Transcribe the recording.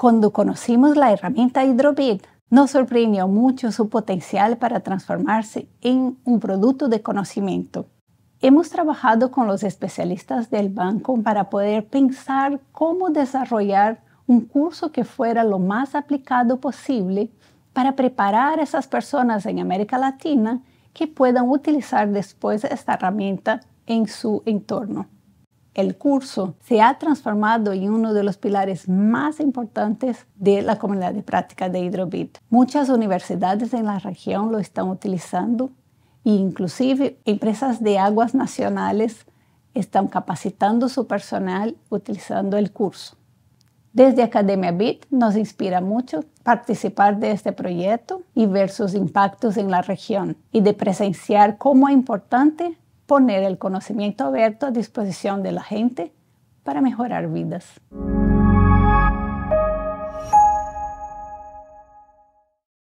Cuando conocimos la herramienta Hydrobit, nos sorprendió mucho su potencial para transformarse en un producto de conocimiento. Hemos trabajado con los especialistas del banco para poder pensar cómo desarrollar un curso que fuera lo más aplicado posible para preparar a esas personas en América Latina que puedan utilizar después esta herramienta en su entorno el curso se ha transformado en uno de los pilares más importantes de la comunidad de práctica de HydroBit. Muchas universidades en la región lo están utilizando e inclusive empresas de aguas nacionales están capacitando su personal utilizando el curso. Desde Academia Bit nos inspira mucho participar de este proyecto y ver sus impactos en la región y de presenciar cómo es importante poner el conocimiento abierto a disposición de la gente para mejorar vidas.